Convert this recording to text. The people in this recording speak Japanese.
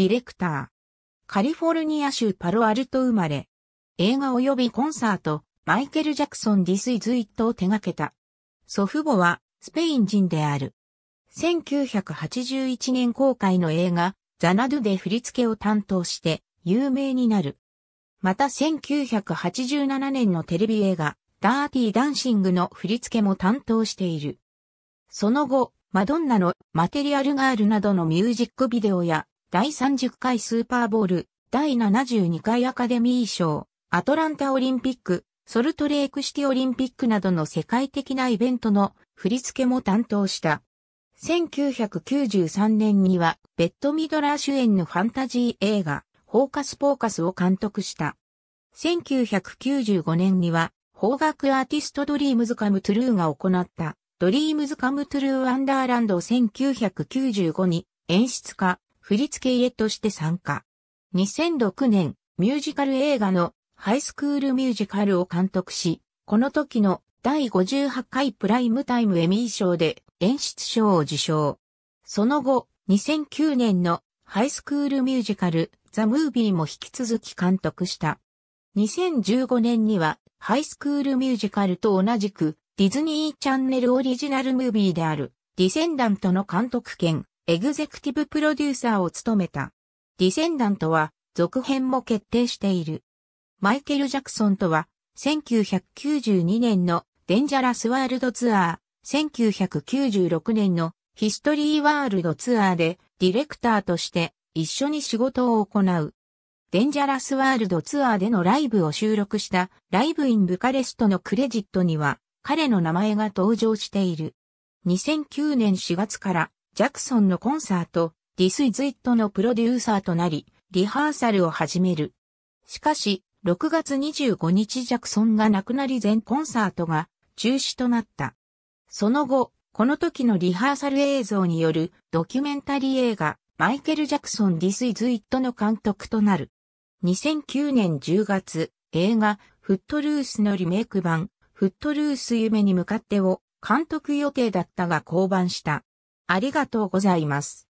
ディレクター。カリフォルニア州パロアルト生まれ。映画及びコンサート、マイケル・ジャクソン・ディス・イズ・イットを手掛けた。祖父母は、スペイン人である。1981年公開の映画、ザナドゥで振り付けを担当して、有名になる。また1987年のテレビ映画、ダーティー・ダンシングの振り付けも担当している。その後、マドンナのマテリアルガールなどのミュージックビデオや第30回スーパーボール、第72回アカデミー賞、アトランタオリンピック、ソルトレークシティオリンピックなどの世界的なイベントの振り付けも担当した。1993年には、ベッド・ミドラー主演のファンタジー映画、フォーカス・ポーカスを監督した。1995年には、邦楽アーティストドリームズカムトゥルーが行った、ドリームズカムトゥルーアンダーランド1995に演出家、振付家として参加。2006年、ミュージカル映画のハイスクールミュージカルを監督し、この時の第58回プライムタイムエミー賞で演出賞を受賞。その後、2009年のハイスクールミュージカルザ・ムービーも引き続き監督した。2015年にはハイスクールミュージカルと同じくディズニーチャンネルオリジナルムービーであるディセンダントの監督兼エグゼクティブプロデューサーを務めた。ディセンダントは続編も決定している。マイケル・ジャクソンとは1992年のデンジャラスワールドツアー、1996年のヒストリーワールドツアーでディレクターとして一緒に仕事を行う。デンジャラスワールドツアーでのライブを収録したライブインブカレストのクレジットには彼の名前が登場している。2009年4月からジャクソンのコンサート、ディス・イズ・イットのプロデューサーとなり、リハーサルを始める。しかし、6月25日ジャクソンが亡くなり全コンサートが中止となった。その後、この時のリハーサル映像によるドキュメンタリー映画、マイケル・ジャクソン・ディス・イズ・イットの監督となる。2009年10月、映画、フットルースのリメイク版、フットルース夢に向かってを監督予定だったが降板した。ありがとうございます。